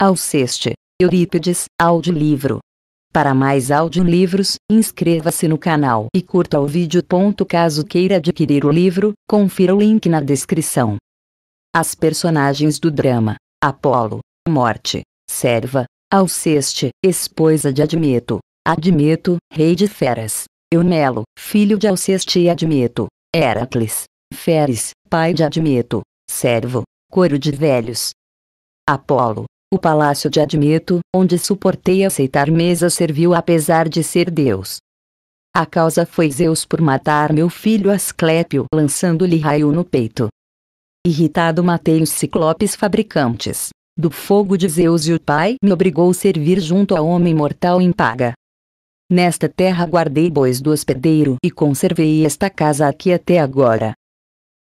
Alceste, Eurípides, audiolivro. Para mais audiolivros, inscreva-se no canal e curta o vídeo. Caso queira adquirir o livro, confira o link na descrição. As personagens do drama: Apolo, Morte, Serva, Alceste, esposa de Admeto, Admeto, rei de Feras, Eunelo, filho de Alceste e Admeto, Heracles, Feres, pai de Admeto, servo, coro de velhos. Apolo, o palácio de Admeto, onde suportei aceitar mesa serviu apesar de ser Deus. A causa foi Zeus por matar meu filho Asclépio lançando-lhe raio no peito. Irritado matei os ciclopes fabricantes. Do fogo de Zeus e o pai me obrigou a servir junto a homem mortal em paga. Nesta terra guardei bois do hospedeiro e conservei esta casa aqui até agora.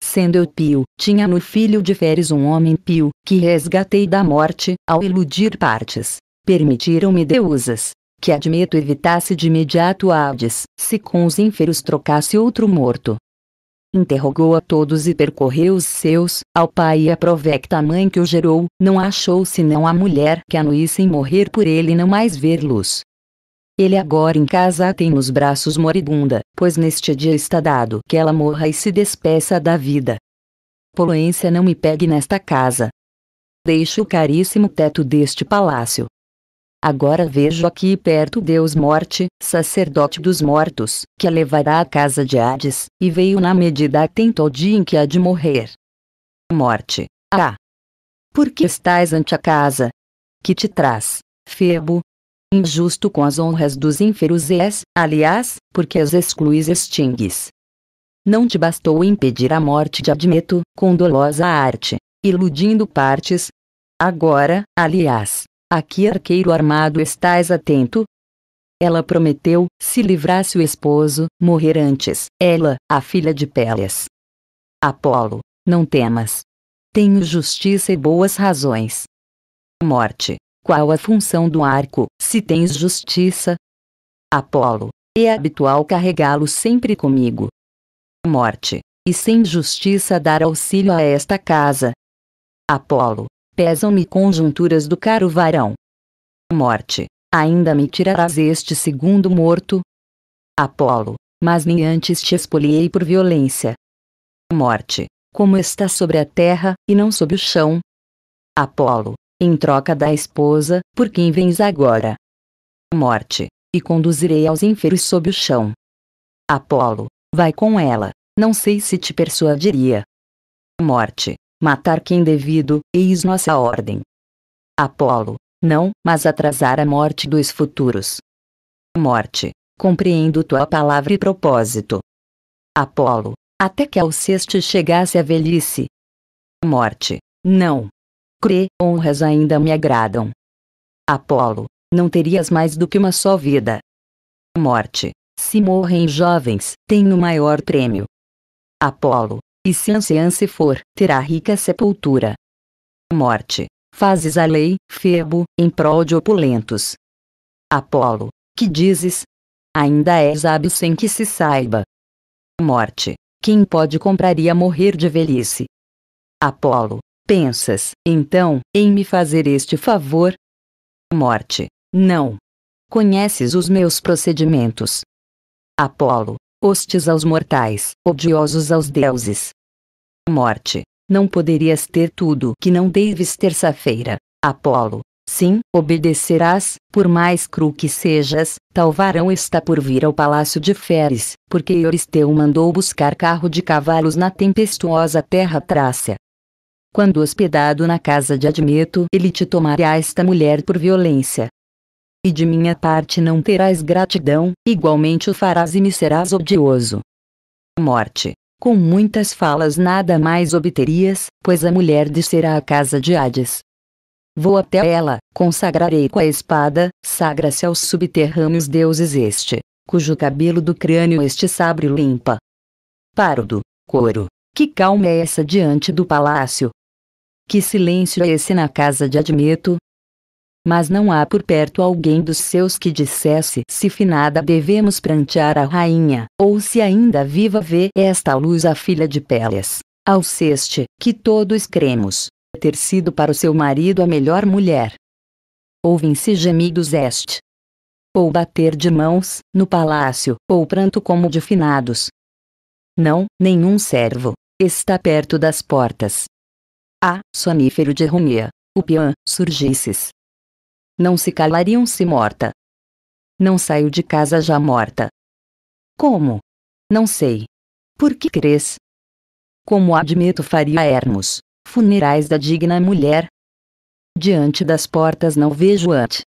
Sendo eu pio, tinha no filho de Feres um homem pio, que resgatei da morte, ao iludir partes. Permitiram-me deusas. Que admito evitasse de imediato Hades, se com os ínferos trocasse outro morto. Interrogou a todos e percorreu os seus, ao pai e à provecta mãe que o gerou, não achou senão a mulher que anuísse em morrer por ele e não mais ver luz. Ele agora em casa tem nos braços moribunda, pois neste dia está dado que ela morra e se despeça da vida. Poluência não me pegue nesta casa. Deixe o caríssimo teto deste palácio. Agora vejo aqui perto Deus Morte, sacerdote dos mortos, que a levará à casa de Hades, e veio na medida atenta ao dia em que há de morrer. Morte. Ah! Por que estás ante a casa? Que te traz, Febo, injusto com as honras dos ínferos és, aliás, porque as excluis extingues. Não te bastou impedir a morte de Admeto, com dolosa arte, iludindo partes? Agora, aliás, aqui arqueiro armado estás atento? Ela prometeu, se livrasse o esposo, morrer antes, ela, a filha de Pélias. Apolo, não temas. Tenho justiça e boas razões. Morte, qual a função do arco, se tens justiça? Apolo. É habitual carregá-lo sempre comigo. Morte. E sem justiça dar auxílio a esta casa. Apolo. Pesam-me conjunturas do caro varão. Morte. Ainda me tirarás este segundo morto? Apolo. Mas nem antes te expoliei por violência. Morte. Como está sobre a terra, e não sob o chão? Apolo em troca da esposa, por quem vens agora. Morte, e conduzirei aos infernos sob o chão. Apolo, vai com ela, não sei se te persuadiria. Morte, matar quem devido, eis nossa ordem. Apolo, não, mas atrasar a morte dos futuros. Morte, compreendo tua palavra e propósito. Apolo, até que ao sexto chegasse a velhice. Morte, não, crê, honras ainda me agradam. Apolo, não terias mais do que uma só vida. Morte, se morrem jovens, tem o maior prêmio. Apolo, e se anciã se for, terá rica sepultura. Morte, fazes a lei, Febo, em prol de opulentos. Apolo, que dizes? Ainda és hábil sem que se saiba. Morte, quem pode compraria morrer de velhice? Apolo, Pensas, então, em me fazer este favor? Morte. Não. Conheces os meus procedimentos. Apolo. Hostes aos mortais, odiosos aos deuses. Morte. Não poderias ter tudo que não deves terça-feira. Apolo. Sim, obedecerás, por mais cru que sejas, tal varão está por vir ao palácio de Feres, porque Euristeu mandou buscar carro de cavalos na tempestuosa terra trácia, quando hospedado na casa de Admeto, ele te tomará esta mulher por violência. E de minha parte não terás gratidão, igualmente o farás e me serás odioso. Morte. Com muitas falas nada mais obterias, pois a mulher descerá à casa de Hades. Vou até ela, consagrarei com a espada, sagra-se aos subterrâneos deuses este, cujo cabelo do crânio este sabre limpa. Pardo, couro, que calma é essa diante do palácio, que silêncio é esse na casa de Admeto? Mas não há por perto alguém dos seus que dissesse se finada devemos prantear a rainha, ou se ainda viva vê esta luz a filha de Pélias. Alceste, que todos cremos, ter sido para o seu marido a melhor mulher. Ouvem-se gemidos este. Ou bater de mãos, no palácio, ou pranto como de finados. Não, nenhum servo, está perto das portas, a, sonífero de Rumia, o pian surgisses. Não se calariam-se morta. Não saiu de casa já morta. Como? Não sei. Por que crês? Como admito faria Hermos, funerais da digna mulher? Diante das portas não vejo ante.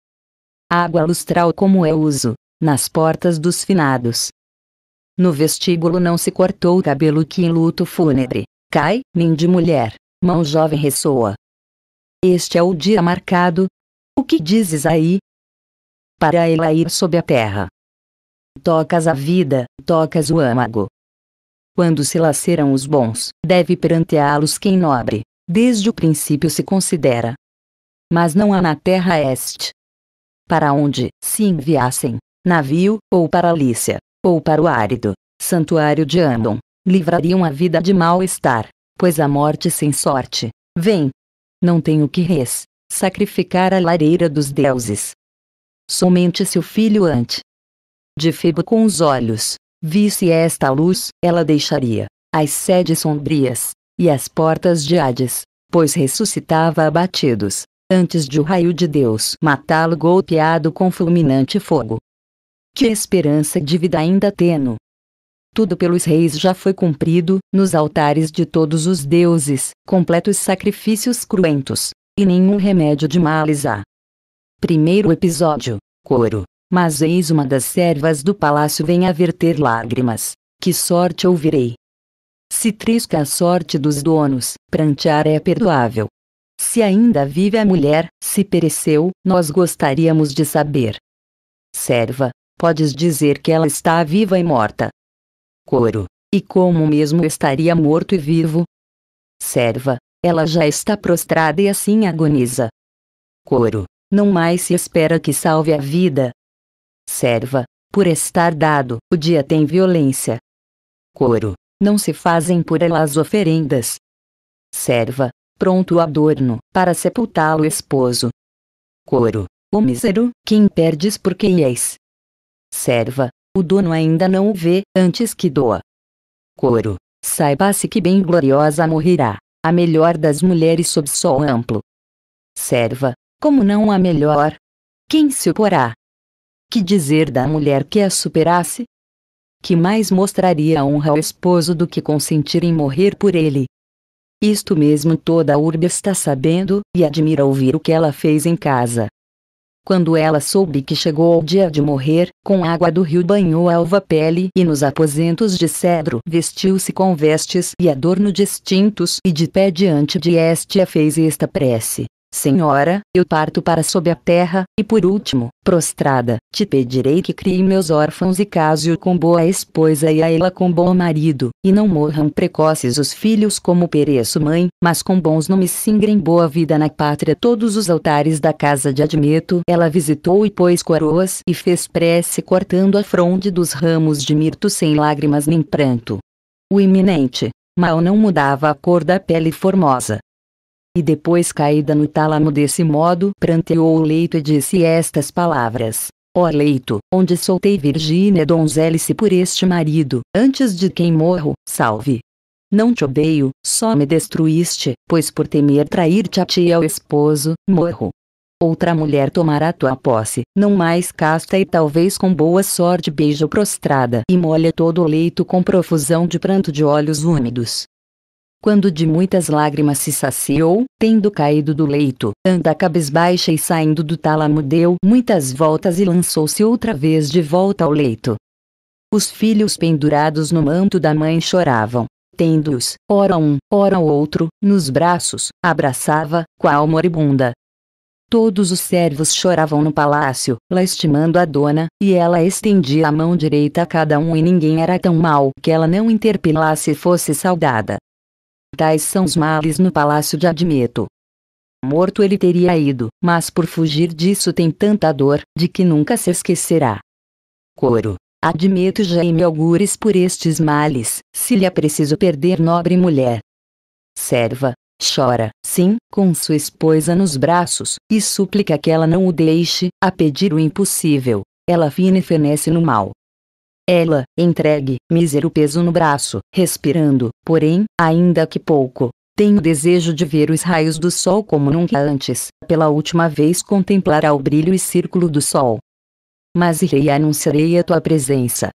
Água lustral como é uso, nas portas dos finados. No vestíbulo não se cortou o cabelo que em luto fúnebre, cai, nem de mulher mão jovem ressoa. Este é o dia marcado. O que dizes aí? Para ela ir sob a terra. Tocas a vida, tocas o âmago. Quando se laceram os bons, deve peranteá-los quem nobre, desde o princípio se considera. Mas não há na terra este. Para onde, se enviassem, navio, ou para a Lícia, ou para o árido, santuário de Andon, livrariam a vida de mal-estar, pois a morte sem sorte, vem. Não tenho que res, sacrificar a lareira dos deuses. Somente se o filho ante. De Febo com os olhos, visse esta luz, ela deixaria as sedes sombrias e as portas de Hades, pois ressuscitava abatidos, antes de o raio de Deus matá-lo golpeado com fulminante fogo. Que esperança de vida ainda teno, tudo pelos reis já foi cumprido, nos altares de todos os deuses, completos sacrifícios cruentos, e nenhum remédio de males há. Primeiro episódio: Coro. Mas eis uma das servas do palácio vem a verter lágrimas. Que sorte ouvirei! Se trisca a sorte dos donos, prantear é perdoável. Se ainda vive a mulher, se pereceu, nós gostaríamos de saber. Serva, podes dizer que ela está viva e morta, Coro, e como mesmo estaria morto e vivo. Serva, ela já está prostrada e assim agoniza. Coro, não mais se espera que salve a vida. Serva, por estar dado, o dia tem violência. Coro, não se fazem por ela as oferendas. Serva, pronto o adorno, para sepultá-lo esposo. Coro, o mísero, quem perdes por quem és. Serva, o dono ainda não o vê, antes que doa. Coro. Saiba-se que bem gloriosa morrerá, a melhor das mulheres sob sol amplo. Serva, como não a melhor? Quem se oporá? Que dizer da mulher que a superasse? Que mais mostraria honra ao esposo do que consentir em morrer por ele? Isto mesmo toda a urbe está sabendo, e admira ouvir o que ela fez em casa, quando ela soube que chegou o dia de morrer, com água do rio banhou a alva pele e nos aposentos de cedro vestiu-se com vestes e adorno distintos e de pé diante de Estia fez esta prece. Senhora, eu parto para sob a terra, e por último, prostrada, te pedirei que crie meus órfãos e case-o com boa esposa e a ela com bom marido, e não morram precoces os filhos como pereço mãe, mas com bons nomes singrem boa vida na pátria todos os altares da casa de Admeto. Ela visitou e pôs coroas e fez prece cortando a fronde dos ramos de mirto sem lágrimas nem pranto. O iminente, Mal não mudava a cor da pele formosa, e depois caída no tálamo desse modo pranteou o leito e disse estas palavras. Ó leito, onde soltei Virgínia donzélice por este marido, antes de quem morro, salve. Não te odeio, só me destruíste, pois por temer trair-te a ti ao esposo, morro. Outra mulher tomará tua posse, não mais casta e talvez com boa sorte beija prostrada e molha todo o leito com profusão de pranto de olhos úmidos quando de muitas lágrimas se saciou, tendo caído do leito, anda cabisbaixa e saindo do tálamo deu muitas voltas e lançou-se outra vez de volta ao leito. Os filhos pendurados no manto da mãe choravam. Tendo-os, ora um, ora outro, nos braços, abraçava, qual moribunda, Todos os servos choravam no palácio, lastimando a dona, e ela estendia a mão direita a cada um e ninguém era tão mal que ela não interpelasse e fosse saudada. Tais são os males no palácio de Admeto. Morto ele teria ido, mas por fugir disso tem tanta dor, de que nunca se esquecerá. Coro. Admeto já em augures por estes males, se lhe é preciso perder nobre mulher. Serva. Chora, sim, com sua esposa nos braços, e suplica que ela não o deixe, a pedir o impossível. Ela fina e fenece no mal. Ela, entregue, mísero peso no braço, respirando, porém, ainda que pouco, tenho desejo de ver os raios do sol como nunca antes, pela última vez contemplará o brilho e círculo do sol. Mas irei e anunciarei a tua presença.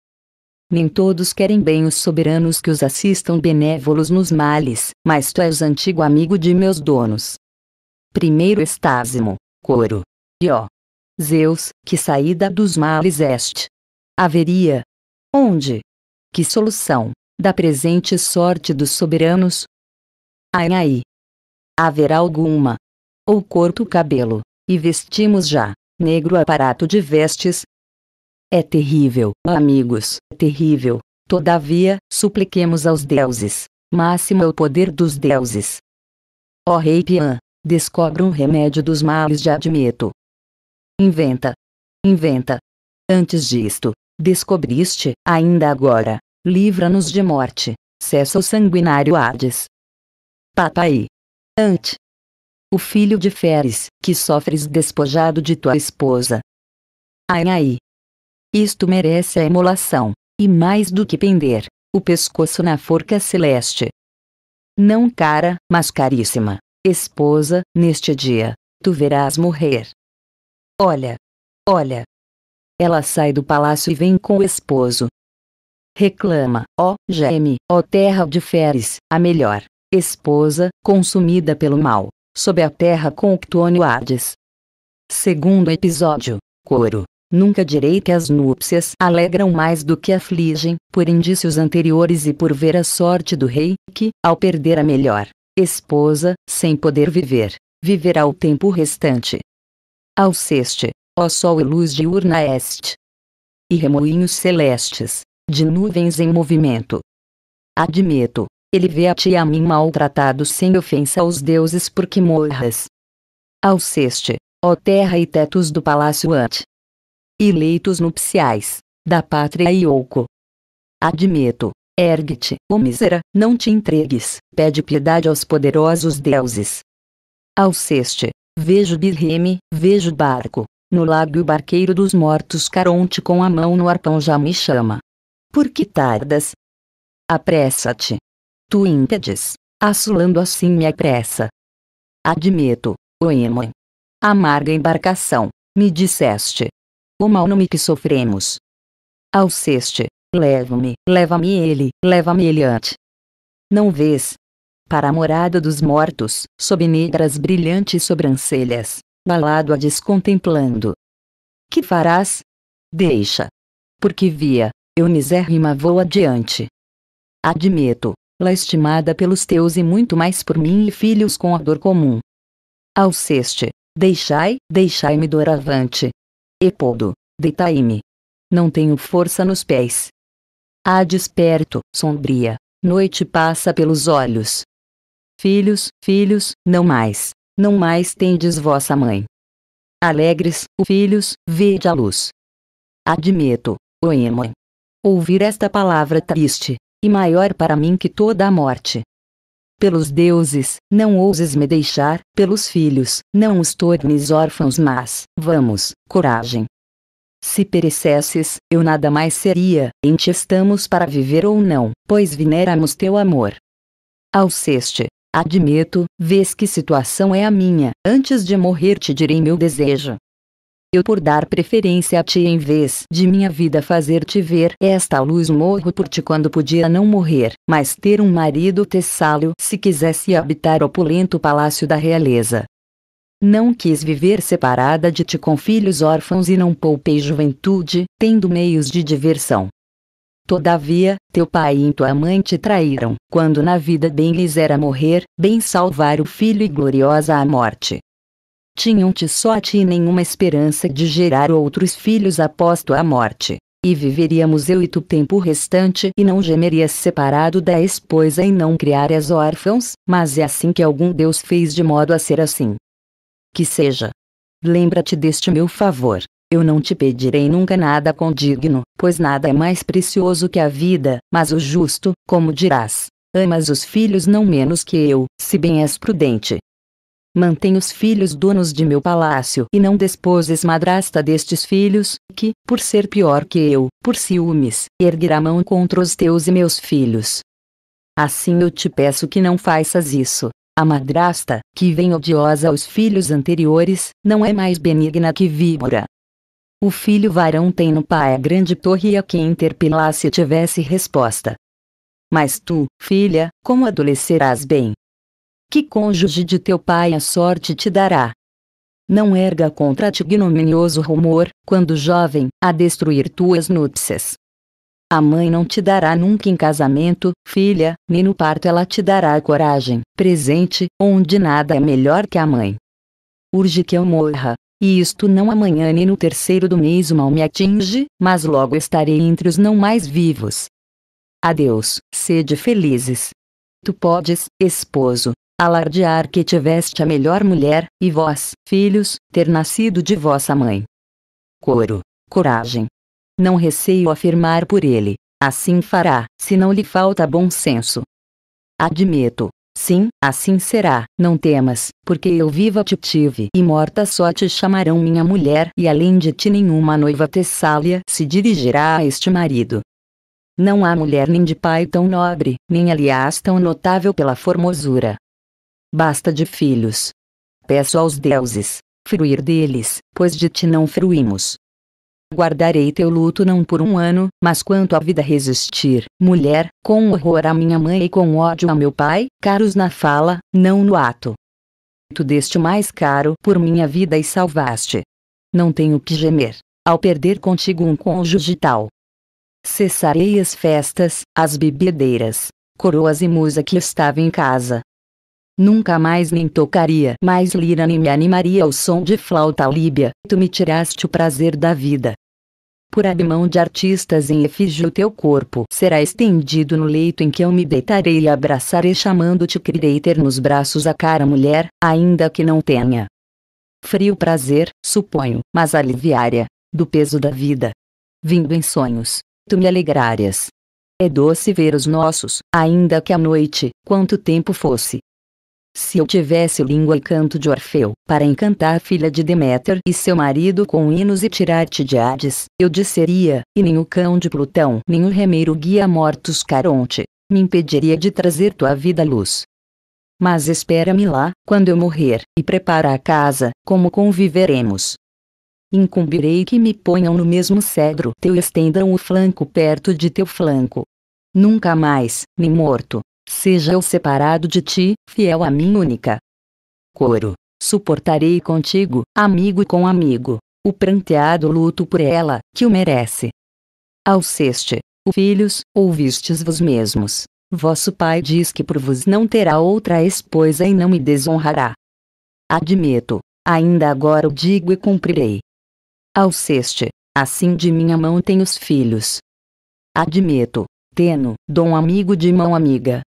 Nem todos querem bem os soberanos que os assistam benévolos nos males, mas tu és antigo amigo de meus donos. Primeiro estásimo, coro. E ó, Zeus, que saída dos males este. Haveria, Onde? Que solução, da presente sorte dos soberanos? Ai ai! Haverá alguma. Ou corto o cabelo, e vestimos já, negro aparato de vestes. É terrível, amigos, é terrível. Todavia, supliquemos aos deuses, máximo é o poder dos deuses. Ó rei Pian, descobre um remédio dos males de Admeto. Inventa. Inventa. Antes disto, descobriste, ainda agora, livra-nos de morte, cessa o sanguinário Hades. Papai. Ante. O filho de Feres, que sofres despojado de tua esposa. Ai ai. Isto merece a emolação e mais do que pender, o pescoço na forca celeste. Não cara, mas caríssima, esposa, neste dia, tu verás morrer. Olha, olha, ela sai do palácio e vem com o esposo. Reclama, ó geme, ó terra de Feres, a melhor esposa, consumida pelo mal, sob a terra com Octônio Hades. Segundo episódio, coro. Nunca direi que as núpcias alegram mais do que afligem, por indícios anteriores e por ver a sorte do rei, que, ao perder a melhor esposa, sem poder viver, viverá o tempo restante. Alceste, ó sol e luz diurna est. E remoinhos celestes, de nuvens em movimento. Admito, ele vê a ti e a mim maltratado sem ofensa aos deuses porque morras. Alceste, ó terra e tetos do palácio ante. E leitos nupciais, da pátria Ioco. Admito, ergue-te, ó mísera, não te entregues, pede piedade aos poderosos deuses. Alceste, vejo birreme, vejo barco, no lago o barqueiro dos mortos Caronte com a mão no arpão já me chama. Por que tardas? Apressa-te. Tu impedes, assolando assim me apressa. Admito, Oemo. Amarga embarcação, me disseste. O mal nome me que sofremos. Alceste, leva-me, leva-me ele, leva-me ele ante. Não vês? Para a morada dos mortos, sob negras brilhantes sobrancelhas, balado a descontemplando. Que farás? Deixa. Porque via, eu misérrima vou adiante. Admito, lastimada pelos teus e muito mais por mim e filhos com a dor comum. Alceste, deixai, deixai-me doravante. Epodo, deitai-me. Não tenho força nos pés. Ah, desperto, sombria, noite passa pelos olhos. Filhos, filhos, não mais não mais tendes vossa mãe. Alegres, filhos, vede a luz. Admito, o Ouvir esta palavra triste, e maior para mim que toda a morte. Pelos deuses, não ouses me deixar, pelos filhos, não os tornes órfãos, mas, vamos, coragem. Se perecesses, eu nada mais seria, em ti estamos para viver ou não, pois veneramos teu amor. Alceste, Admito, vês que situação é a minha, antes de morrer te direi meu desejo. Eu por dar preferência a ti em vez de minha vida fazer-te ver esta luz morro por ti quando podia não morrer, mas ter um marido tessalho se quisesse habitar opulento palácio da realeza. Não quis viver separada de ti com filhos órfãos e não poupei juventude, tendo meios de diversão. Todavia, teu pai e tua mãe te traíram, quando na vida bem lhes era morrer, bem salvar o filho e gloriosa a morte. Tinham-te só a ti nenhuma esperança de gerar outros filhos após tua morte. E viveríamos eu e tu tempo restante, e não gemerias separado da esposa e não criarias órfãos, mas é assim que algum Deus fez de modo a ser assim. Que seja. Lembra-te deste meu favor, eu não te pedirei nunca nada condigno, pois nada é mais precioso que a vida, mas o justo, como dirás, amas os filhos não menos que eu, se bem és prudente. Mantém os filhos donos de meu palácio e não desposes madrasta destes filhos, que, por ser pior que eu, por ciúmes, erguerá mão contra os teus e meus filhos. Assim eu te peço que não faças isso. A madrasta, que vem odiosa aos filhos anteriores, não é mais benigna que víbora, o filho varão tem no pai a grande torre e a quem interpelasse tivesse resposta. Mas tu, filha, como adolecerás bem? Que cônjuge de teu pai a sorte te dará? Não erga contra ti ignominioso rumor, quando jovem, a destruir tuas núpcias. A mãe não te dará nunca em casamento, filha, nem no parto ela te dará a coragem, presente, onde nada é melhor que a mãe. Urge que eu morra, e isto não amanhã nem no terceiro do mês o mal me atinge, mas logo estarei entre os não mais vivos. Adeus, sede felizes. Tu podes, esposo, alardear que tiveste a melhor mulher, e vós, filhos, ter nascido de vossa mãe. Coro, coragem. Não receio afirmar por ele, assim fará, se não lhe falta bom senso. Admito, Sim, assim será, não temas, porque eu viva te tive e morta só te chamarão minha mulher, e além de ti nenhuma noiva tessália se dirigirá a este marido. Não há mulher nem de pai tão nobre, nem aliás tão notável pela formosura. Basta de filhos. Peço aos deuses, fruir deles, pois de ti não fruímos. Guardarei teu luto não por um ano, mas quanto à vida resistir, mulher, com horror à minha mãe e com ódio a meu pai, caros na fala, não no ato. Tu deste mais caro por minha vida e salvaste. Não tenho que gemer, ao perder contigo um cônjuge tal. Cessarei as festas, as bebedeiras, coroas e musa que estava em casa, Nunca mais nem tocaria mais lira nem me animaria ao som de flauta líbia, tu me tiraste o prazer da vida. Por abmão de artistas em efígie o teu corpo será estendido no leito em que eu me deitarei e abraçarei chamando-te quererei ter nos braços a cara mulher, ainda que não tenha. Frio prazer, suponho, mas aliviária, do peso da vida. Vindo em sonhos, tu me alegrarias. É doce ver os nossos, ainda que à noite, quanto tempo fosse, se eu tivesse língua e canto de Orfeu, para encantar a filha de Deméter e seu marido com hinos e tirar-te de Hades, eu disseria, e nem o cão de Plutão, nem o remeiro guia mortos Caronte, me impediria de trazer tua vida à luz. Mas espera-me lá, quando eu morrer, e prepara a casa, como conviveremos. Incumbirei que me ponham no mesmo cedro teu e estendam o flanco perto de teu flanco. Nunca mais, nem morto, Seja eu separado de ti, fiel a mim única. Coro. Suportarei contigo, amigo com amigo, o pranteado luto por ela, que o merece. Alceste, filhos, ouvistes vos mesmos. Vosso pai diz que por vos não terá outra esposa e não me desonrará. Admito, ainda agora o digo e cumprirei. Alceste, assim de minha mão tem os filhos. Admito, teno, dom amigo de mão amiga,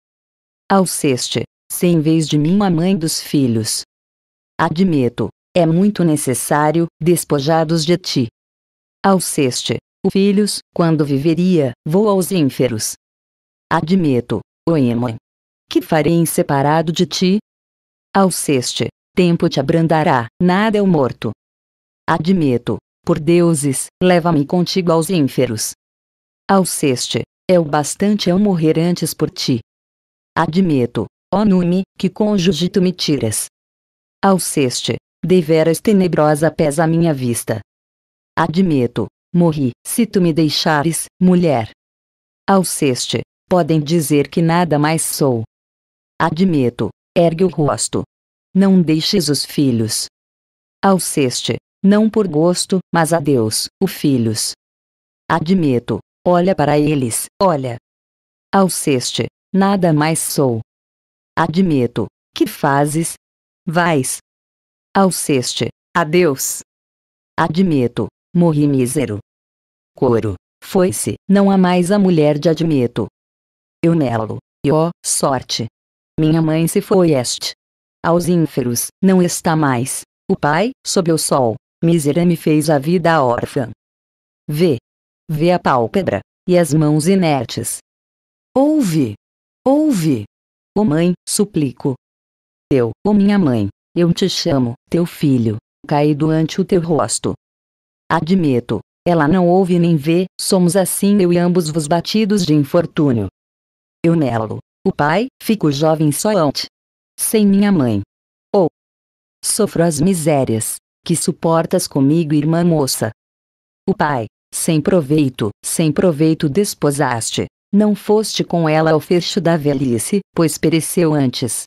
Alceste, se em vez de mim a mãe dos filhos. Admito, é muito necessário, despojados de ti. Alceste, o filhos, quando viveria, vou aos ínferos. Admito, o Emon. Que farei separado de ti? Alceste, tempo te abrandará, nada é o morto. Admito, por deuses, leva-me contigo aos ínferos. Alceste, é o bastante eu morrer antes por ti. Admito, ó Nume, que cônjuge tu me tiras. Alceste, deveras tenebrosa pés a minha vista. Admito, morri, se tu me deixares, mulher. Alceste, podem dizer que nada mais sou. Admito, ergue o rosto. Não deixes os filhos. Alceste, não por gosto, mas a Deus, os filhos. Admito, olha para eles, olha. Alceste, nada mais sou. Admito, que fazes? Vais. Alceste, adeus. Admito, morri mísero. Coro, foi-se, não há mais a mulher de admito. Eu nelo, e ó, sorte! Minha mãe se foi este. Aos ínferos, não está mais. O pai, sob o sol, mísera me fez a vida órfã. Vê. Vê a pálpebra, e as mãos inertes. Ouve, Ouve. Ô oh mãe, suplico. Eu, ô oh minha mãe, eu te chamo, teu filho, caído ante o teu rosto. Admito, ela não ouve nem vê, somos assim eu e ambos vos batidos de infortúnio. Eu nelo, o pai, fico jovem só ante. Sem minha mãe. Ou. Oh. Sofro as misérias, que suportas comigo irmã moça. O pai, sem proveito, sem proveito desposaste, não foste com ela ao fecho da velhice, pois pereceu antes.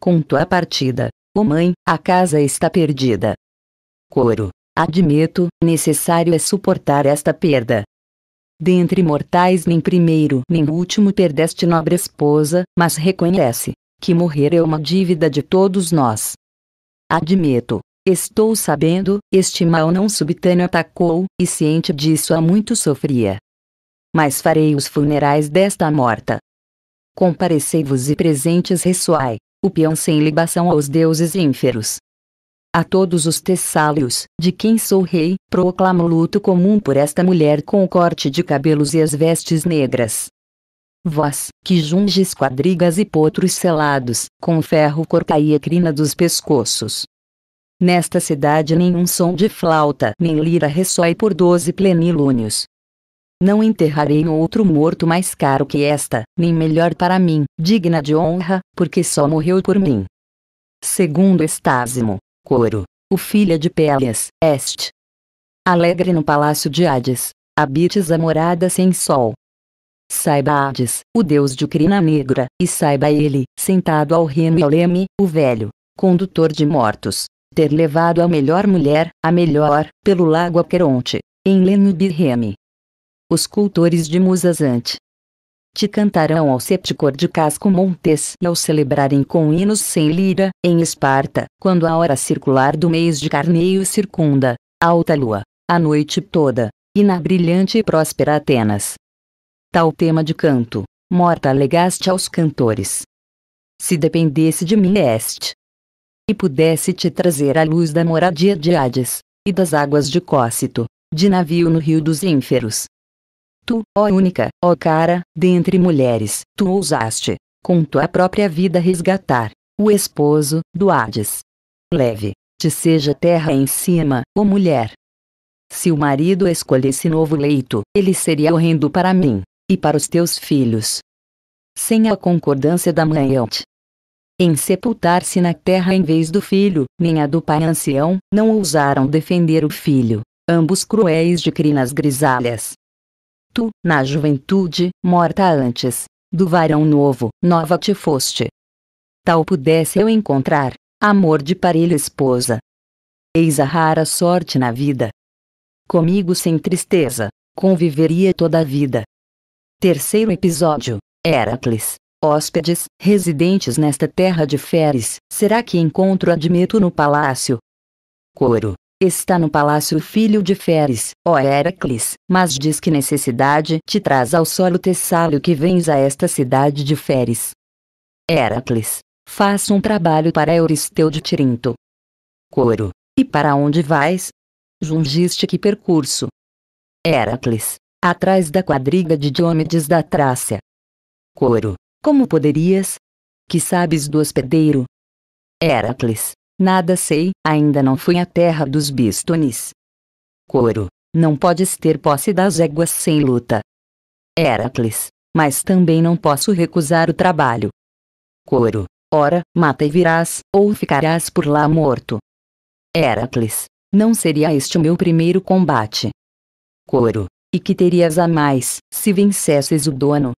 Com tua partida, ô oh mãe, a casa está perdida. Coro. Admito, necessário é suportar esta perda. Dentre mortais nem primeiro nem último perdeste nobre esposa, mas reconhece que morrer é uma dívida de todos nós. Admito, estou sabendo, este mal não subitâneo atacou, e ciente disso há muito sofria mas farei os funerais desta morta. Comparecei-vos e presentes ressoai, o peão sem libação aos deuses ínferos. A todos os tessálios, de quem sou rei, proclamo luto comum por esta mulher com o corte de cabelos e as vestes negras. Vós, que junges quadrigas e potros selados, com ferro cortai a crina dos pescoços. Nesta cidade nenhum som de flauta nem lira ressoe por doze plenilúnios, não enterrarei outro morto mais caro que esta, nem melhor para mim, digna de honra, porque só morreu por mim. Segundo Estásimo, Coro, o filho de Pélias, Este. Alegre no palácio de Hades, habites a morada sem sol. Saiba Hades, o deus de crina negra, e saiba ele, sentado ao reino e ao leme, o velho, condutor de mortos, ter levado a melhor mulher, a melhor, pelo lago Aqueronte, em Leno os cultores de musas ante Te cantarão ao septicor de casco montes e ao celebrarem com hinos sem lira, em Esparta, quando a hora circular do mês de carneio circunda, a alta lua, a noite toda, e na brilhante e próspera Atenas. Tal tema de canto, morta alegaste aos cantores. Se dependesse de mim este, e pudesse te trazer a luz da moradia de Hades, e das águas de Cócito, de navio no rio dos ínferos, Tu, ó única, ó cara, dentre mulheres, tu ousaste, com tua própria vida resgatar, o esposo, do Hades. Leve, te seja terra em cima, ó mulher. Se o marido escolhesse novo leito, ele seria horrendo para mim, e para os teus filhos. Sem a concordância da mãe Elte. Em sepultar-se na terra em vez do filho, nem a do pai ancião, não ousaram defender o filho, ambos cruéis de crinas grisalhas tu, na juventude, morta antes, do varão novo, nova te foste. Tal pudesse eu encontrar, amor de parelha esposa. Eis a rara sorte na vida. Comigo sem tristeza, conviveria toda a vida. Terceiro episódio, Heracles. Hóspedes, residentes nesta terra de Feres, será que encontro admito no palácio? Coro. Está no palácio o filho de Feres, ó Heracles, mas diz que necessidade te traz ao solo tessálio que vens a esta cidade de Feres. Heracles, faça um trabalho para Euristeu de Tirinto. Coro, e para onde vais? Jungiste que percurso? Heracles, atrás da quadriga de Diomedes da Trácia. Coro, como poderias? Que sabes do hospedeiro? Heracles, Nada sei, ainda não fui à terra dos bistones. Coro. Não podes ter posse das éguas sem luta. Heracles. Mas também não posso recusar o trabalho. Coro. Ora, mata e virás, ou ficarás por lá morto. Heracles. Não seria este o meu primeiro combate. Coro. E que terias a mais, se vencesses o dono?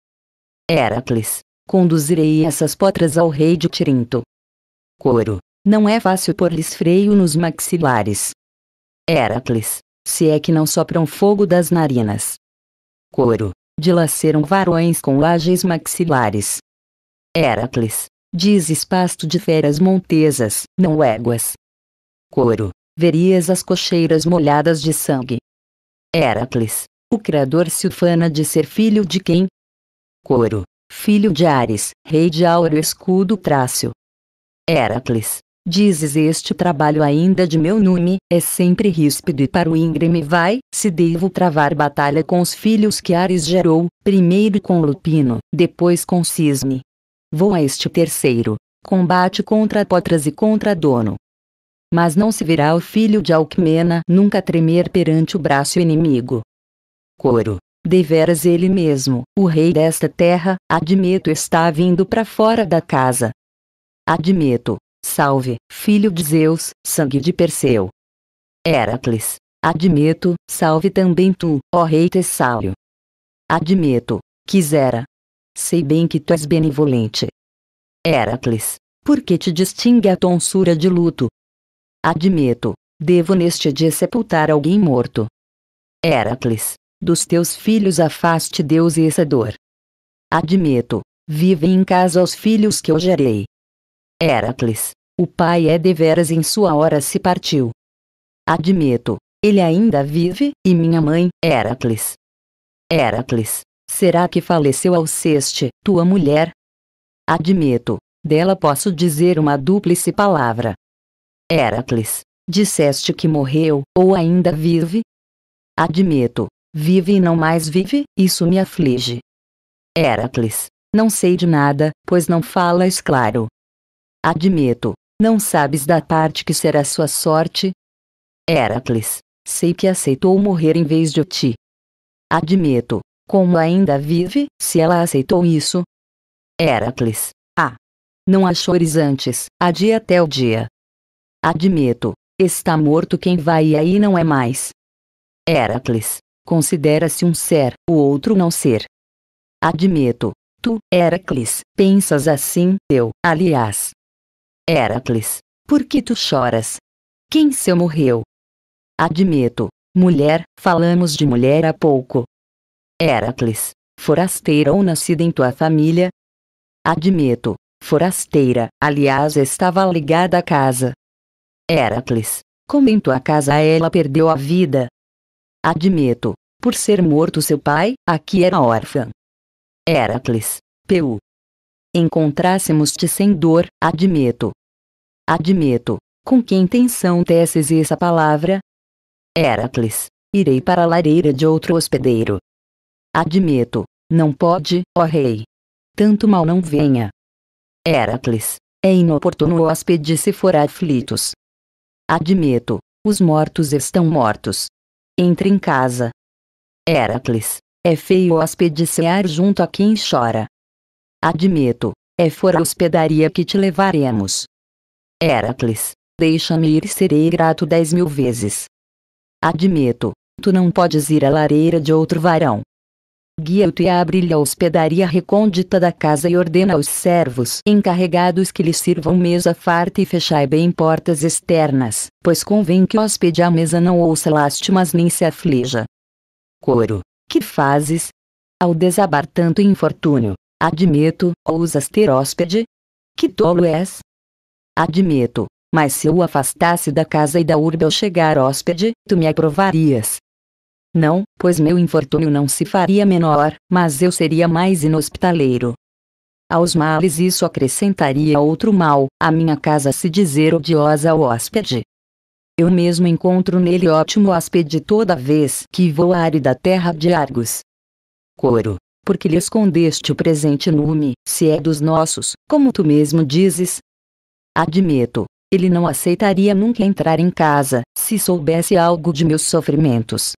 Heracles. Conduzirei essas potras ao rei de Tirinto. Coro. Não é fácil pôr-lhes freio nos maxilares. Heracles, se é que não sopram fogo das narinas. Coro, dilaceram varões com ágeis maxilares. Heracles, dizes pasto de feras montesas, não éguas. Coro, verias as cocheiras molhadas de sangue. Heracles, o Criador se ufana de ser filho de quem? Coro, filho de Ares, rei de Áureo escudo trácio. Heracles, Dizes este trabalho ainda de meu nome, é sempre ríspido e para o íngreme vai, se devo travar batalha com os filhos que Ares gerou, primeiro com Lupino, depois com Cisne. Vou a este terceiro, combate contra Potras e contra Dono. Mas não se verá o filho de Alcmena nunca tremer perante o braço inimigo. Coro. Deveras ele mesmo, o rei desta terra, admito está vindo para fora da casa. Admito, Salve, filho de Zeus, sangue de Perseu. Heracles, admito, salve também tu, ó rei Tessálio. Admito, quisera. Sei bem que tu és benevolente. Heracles, por que te distingue a tonsura de luto? Admito, devo neste dia sepultar alguém morto. Heracles, dos teus filhos afaste Deus e essa dor. Admito, vivem em casa os filhos que eu gerei. Heracles, o pai é deveras em sua hora se partiu. Admito, ele ainda vive, e minha mãe, Heracles. Heracles, será que faleceu Alceste, tua mulher? Admito, dela posso dizer uma dúplice palavra. Heracles, disseste que morreu, ou ainda vive? Admito, vive e não mais vive, isso me aflige. Heracles, não sei de nada, pois não falas claro. Admito, não sabes da parte que será sua sorte? Heracles, sei que aceitou morrer em vez de ti. Admito, como ainda vive, se ela aceitou isso? Heracles, ah! Não a chores antes, dia até o dia. Admito, está morto quem vai e aí não é mais. Heracles, considera-se um ser, o outro não ser. Admito, tu, Heracles, pensas assim, eu, aliás, Heracles, por que tu choras? Quem seu morreu? Admito, mulher, falamos de mulher há pouco. Heracles, forasteira ou nascida em tua família? Admito, forasteira, aliás estava ligada à casa. Heracles, como em tua casa ela perdeu a vida? Admito, por ser morto seu pai, aqui era órfã. Heracles, Peu, encontrássemos-te sem dor, admito. Admito. Com que intenção teces essa palavra? Heracles. Irei para a lareira de outro hospedeiro. Admito. Não pode, ó rei. Tanto mal não venha. Heracles. É inoportuno o hóspede se for aflitos. Admito. Os mortos estão mortos. Entre em casa. Heracles. É feio o hóspede cear junto a quem chora. Admito, é fora a hospedaria que te levaremos. Heracles, deixa-me ir e serei grato dez mil vezes. Admito, tu não podes ir à lareira de outro varão. Guia-te e abre-lhe a hospedaria recôndita da casa e ordena aos servos encarregados que lhe sirvam mesa farta e fechai bem portas externas, pois convém que o hóspede à mesa não ouça lástimas nem se aflija. Coro, que fazes? Ao desabar tanto infortúnio, Admito, ousas ter hóspede? Que tolo és! Admito, mas se eu afastasse da casa e da urbe ao chegar hóspede, tu me aprovarias. Não, pois meu infortúnio não se faria menor, mas eu seria mais inhospitaleiro. Aos males isso acrescentaria outro mal, a minha casa se dizer odiosa ao hóspede. Eu mesmo encontro nele ótimo hóspede toda vez que vou à árida terra de Argos. Coro porque lhe escondeste o presente nume, se é dos nossos, como tu mesmo dizes. Admito, ele não aceitaria nunca entrar em casa, se soubesse algo de meus sofrimentos.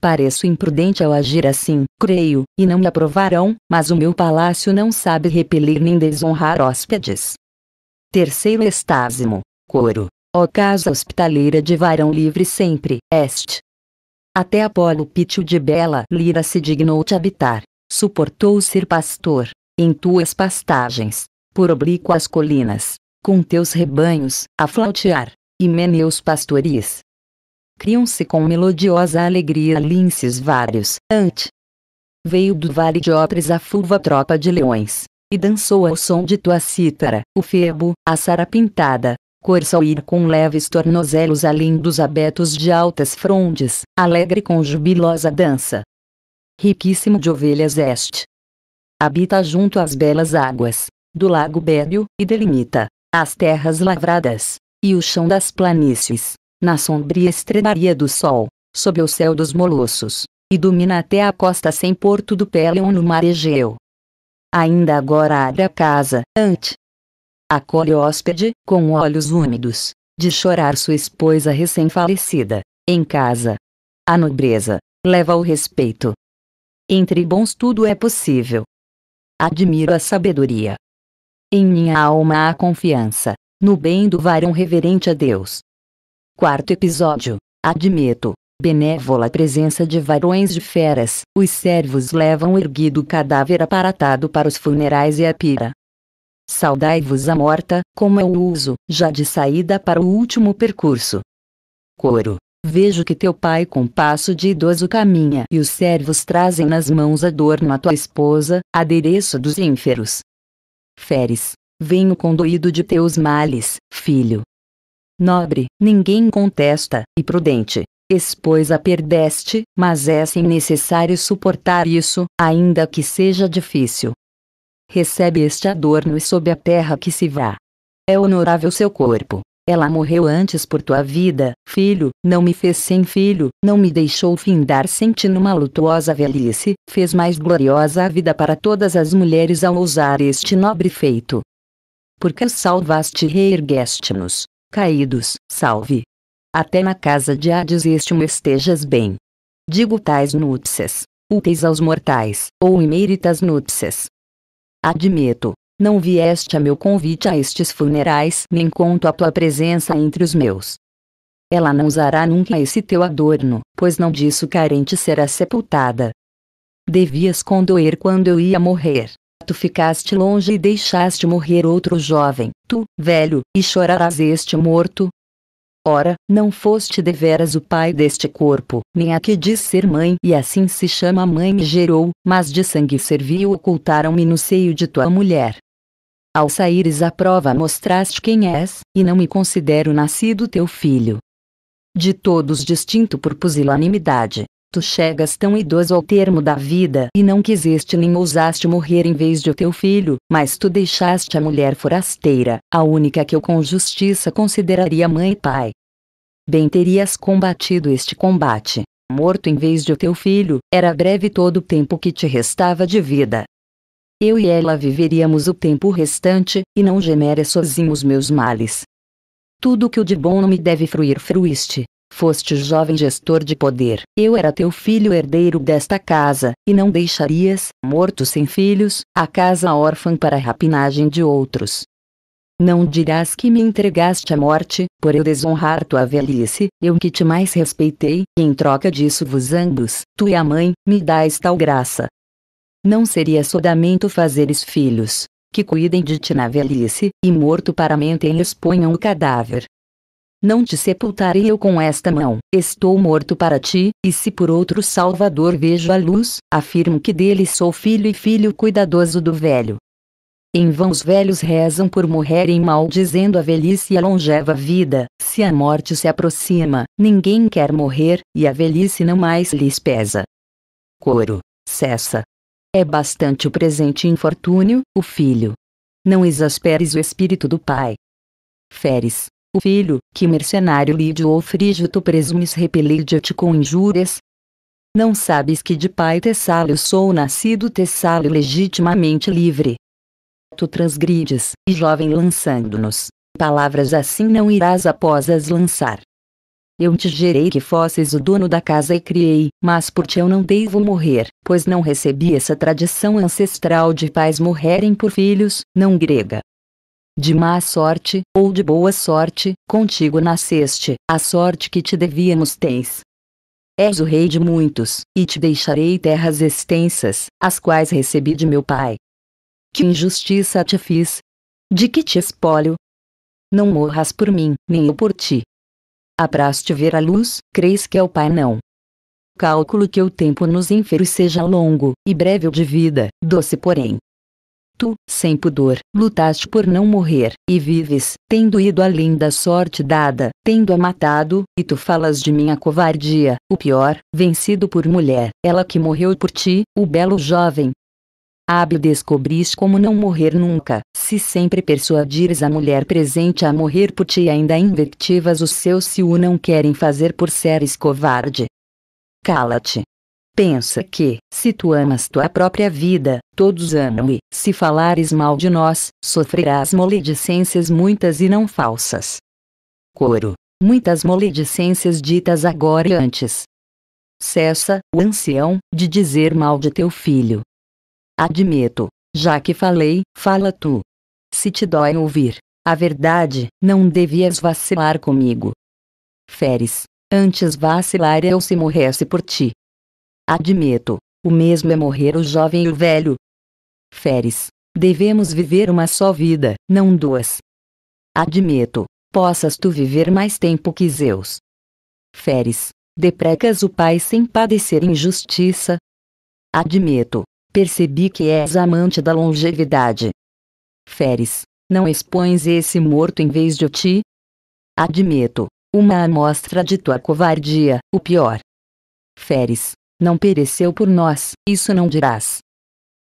Pareço imprudente ao agir assim, creio, e não me aprovarão, mas o meu palácio não sabe repelir nem desonrar hóspedes. Terceiro estásimo, coro. Ó casa hospitaleira de varão livre sempre, este. Até Apolo Pítio de Bela Lira se dignou te habitar suportou ser pastor, em tuas pastagens, por oblíquo às colinas, com teus rebanhos, a flautear, e meneus pastoris. Criam-se com melodiosa alegria linces vários, ante. Veio do vale de Opres a fulva tropa de leões, e dançou ao som de tua cítara, o febo, a sara pintada, ir com leves tornozelos além dos abetos de altas frondes, alegre com jubilosa dança riquíssimo de ovelhas este. Habita junto às belas águas, do lago Bébio e delimita as terras lavradas, e o chão das planícies, na sombria estrebaria do sol, sob o céu dos molossos, e domina até a costa sem porto do Péleon no mar Egeu. Ainda agora abre a casa, ante. Acolhe o hóspede, com olhos úmidos, de chorar sua esposa recém-falecida, em casa. A nobreza, leva o respeito, entre bons tudo é possível. Admiro a sabedoria. Em minha alma há confiança, no bem do varão reverente a Deus. Quarto episódio. Admito, benévola presença de varões de feras, os servos levam erguido o cadáver aparatado para os funerais e a pira. Saudai-vos a morta, como é o uso, já de saída para o último percurso. Coro, Vejo que teu pai com passo de idoso caminha e os servos trazem nas mãos adorno a tua esposa, adereço dos ínferos. Feres, venho condoído de teus males, filho. Nobre, ninguém contesta, e prudente, expôs a perdeste, mas é sem necessário suportar isso, ainda que seja difícil. Recebe este adorno e sob a terra que se vá. É honorável seu corpo, ela morreu antes por tua vida, filho, não me fez sem filho, não me deixou findar sem ti numa lutuosa velhice, fez mais gloriosa a vida para todas as mulheres ao ousar este nobre feito. Porque salvaste e reergueste-nos, caídos, salve. Até na casa de Hades este me estejas bem. Digo tais núpcias, úteis aos mortais, ou iméritas núpcias. Admito, não vieste a meu convite a estes funerais, nem conto a tua presença entre os meus. Ela não usará nunca esse teu adorno, pois não disso carente será sepultada. Devias condoer quando eu ia morrer. Tu ficaste longe e deixaste morrer outro jovem, tu, velho, e chorarás este morto, Ora, não foste deveras o pai deste corpo, nem a que diz ser mãe, e assim se chama mãe me gerou, mas de sangue servil ocultaram-me no seio de tua mulher. Ao saíres à prova mostraste quem és, e não me considero nascido teu filho. De todos distinto por pusilanimidade, tu chegas tão idoso ao termo da vida e não quiseste nem ousaste morrer em vez de o teu filho, mas tu deixaste a mulher forasteira, a única que eu com justiça consideraria mãe e pai. Bem terias combatido este combate, morto em vez de o teu filho, era breve todo o tempo que te restava de vida eu e ela viveríamos o tempo restante, e não gemera sozinho os meus males. Tudo que o de bom não me deve fruir fruíste. Foste jovem gestor de poder, eu era teu filho herdeiro desta casa, e não deixarias, morto sem filhos, a casa órfã para a rapinagem de outros. Não dirás que me entregaste à morte, por eu desonrar tua velhice, eu que te mais respeitei, e em troca disso vos ambos, tu e a mãe, me dais tal graça, não seria sodamento fazeres filhos, que cuidem de ti na velhice, e morto para paramentem e exponham o cadáver. Não te sepultarei eu com esta mão, estou morto para ti, e se por outro Salvador vejo a luz, afirmo que dele sou filho e filho cuidadoso do velho. Em vão os velhos rezam por morrerem maldizendo a velhice e é a longeva vida, se a morte se aproxima, ninguém quer morrer, e a velhice não mais lhes pesa. Coro. Cessa, é bastante o presente infortúnio, o filho. Não exasperes o espírito do pai. Feres, o filho, que mercenário lídio ou frígio tu presumes repelir-te com injúrias? Não sabes que de pai Tessalio sou nascido Tessalio legitimamente livre. Tu transgrides, e jovem lançando-nos, palavras assim não irás após as lançar. Eu te gerei que fosses o dono da casa e criei, mas por ti eu não devo morrer, pois não recebi essa tradição ancestral de pais morrerem por filhos, não grega. De má sorte, ou de boa sorte, contigo nasceste, a sorte que te devíamos tens. És o rei de muitos, e te deixarei terras extensas, as quais recebi de meu pai. Que injustiça te fiz? De que te espólio? Não morras por mim, nem eu por ti, Apraste ver a luz, creis que é o Pai não. Cálculo que o tempo nos inferos seja longo, e breve o de vida, doce porém. Tu, sem pudor, lutaste por não morrer, e vives, tendo ido além da sorte dada, tendo-a matado, e tu falas de minha covardia, o pior, vencido por mulher, ela que morreu por ti, o belo jovem, Hábil descobris como não morrer nunca, se sempre persuadires a mulher presente a morrer por ti ainda invectivas os seus se o não querem fazer por seres covarde. Cala-te. Pensa que, se tu amas tua própria vida, todos amam e, se falares mal de nós, sofrerás moledicências muitas e não falsas. Coro. Muitas moledicências ditas agora e antes. Cessa, o ancião, de dizer mal de teu filho, Admito, já que falei, fala tu. Se te dói ouvir a verdade, não devias vacilar comigo. Feres, antes vacilar eu se morresse por ti. Admito, o mesmo é morrer o jovem e o velho. Feres, devemos viver uma só vida, não duas. Admito, possas tu viver mais tempo que Zeus. Feres, deprecas o pai sem padecer injustiça. Admito, Percebi que és amante da longevidade. Feres, não expões esse morto em vez de ti? Admito, uma amostra de tua covardia, o pior. Feres, não pereceu por nós, isso não dirás.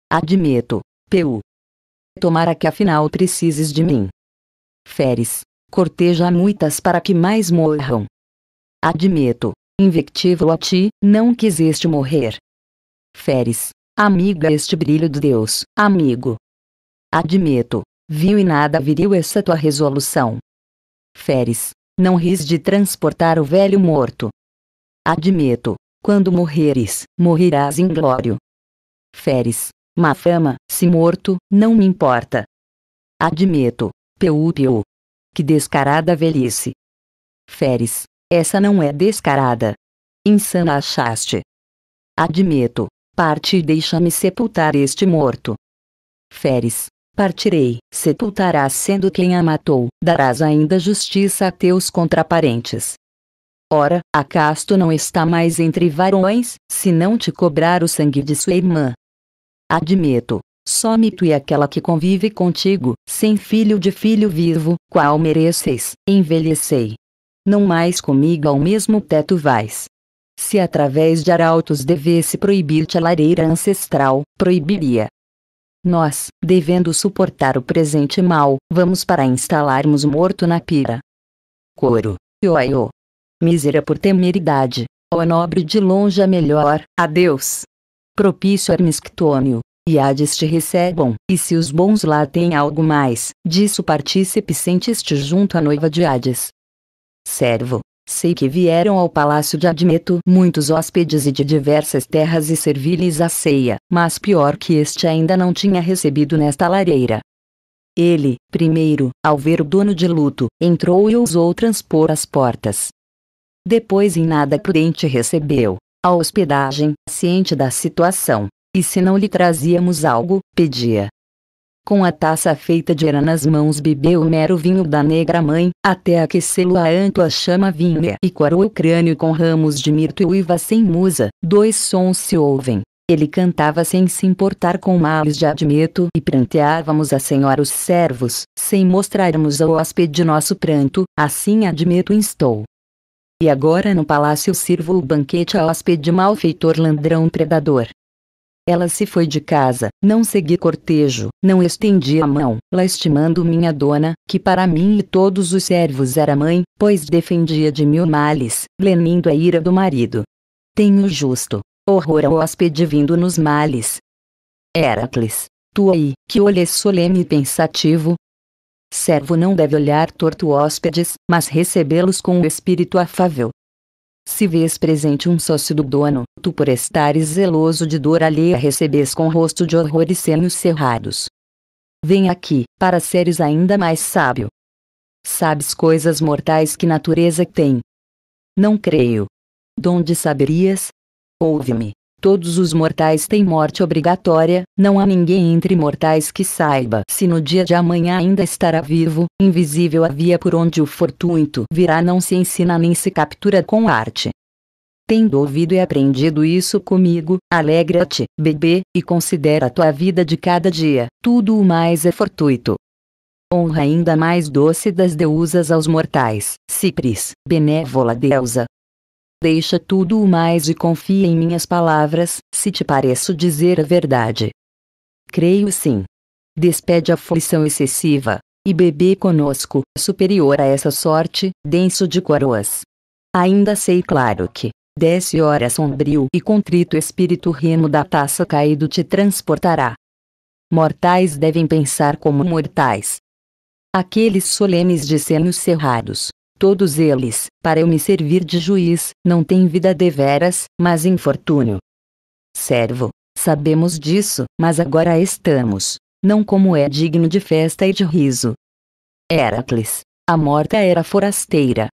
Admito, Peu. Tomara que afinal precises de mim. Feres, corteja muitas para que mais morram. Admito, invectivo a ti, não quiseste morrer. Feres, Amigo este brilho do Deus, amigo. Admito, viu e nada viriu essa tua resolução. Feres, não ris de transportar o velho morto. Admito, quando morreres, morrerás glório. Feres, má fama, se morto, não me importa. Admito, peu Que descarada velhice. Feres, essa não é descarada. Insana achaste. Admito, parte e deixa-me sepultar este morto. Feres, partirei, sepultarás sendo quem a matou, darás ainda justiça a teus contraparentes. Ora, acasto não está mais entre varões, se não te cobrar o sangue de sua irmã. Admito, some tu e aquela que convive contigo, sem filho de filho vivo, qual mereceis, envelhecei. Não mais comigo ao mesmo teto vais. Se através de arautos devesse proibir-te a lareira ancestral, proibiria. Nós, devendo suportar o presente mal, vamos para instalarmos morto na pira. Coro. Ioiô. Mísera por temeridade, ó nobre de longe a melhor, adeus. Propício armisctônio. e hades te recebam, e se os bons lá têm algo mais, disso partícipe sentiste junto à noiva de Hades. Servo, Sei que vieram ao palácio de Admeto muitos hóspedes e de diversas terras e servi-lhes a ceia, mas pior que este ainda não tinha recebido nesta lareira. Ele, primeiro, ao ver o dono de luto, entrou e ousou transpor as portas. Depois em nada prudente recebeu a hospedagem, ciente da situação, e se não lhe trazíamos algo, pedia com a taça feita de era nas mãos bebeu o mero vinho da negra mãe, até aquecê-lo a ampla chama vinha e corou o crânio com ramos de mirto e uiva sem musa, dois sons se ouvem. Ele cantava sem se importar com males de admeto e pranteávamos a senhora os servos, sem mostrarmos ao hóspede nosso pranto, assim admeto instou. E agora no palácio sirvo o banquete a hóspede malfeitor ladrão predador. Ela se foi de casa, não segui cortejo, não estendi a mão, lastimando minha dona, que para mim e todos os servos era mãe, pois defendia de mil males, lenindo a ira do marido. Tenho justo horror ao hóspede vindo nos males. Heracles, tu aí, que olhas é solene e pensativo, Servo não deve olhar torto hóspedes, mas recebê-los com o um espírito afável. Se vês presente um sócio do dono, tu por estares zeloso de dor alheia recebes com rosto de horror e senos cerrados. Vem aqui, para seres ainda mais sábio. Sabes coisas mortais que natureza tem. Não creio. Donde saberias? Ouve-me. Todos os mortais têm morte obrigatória, não há ninguém entre mortais que saiba se no dia de amanhã ainda estará vivo, invisível a via por onde o fortuito virá não se ensina nem se captura com arte. Tendo ouvido e aprendido isso comigo, alegra-te, bebê, e considera tua vida de cada dia, tudo o mais é fortuito. Honra ainda mais doce das deusas aos mortais, Cipris, benévola deusa, Deixa tudo o mais e confia em minhas palavras, se te pareço dizer a verdade. Creio sim. Despede a aflição excessiva, e bebê conosco, superior a essa sorte, denso de coroas. Ainda sei claro que, desce hora sombrio e contrito espírito remo da taça caído te transportará. Mortais devem pensar como mortais. Aqueles solenes de senos cerrados, todos eles, para eu me servir de juiz, não têm vida deveras, mas infortúnio. Servo, sabemos disso, mas agora estamos, não como é digno de festa e de riso. Heracles, a morta era forasteira.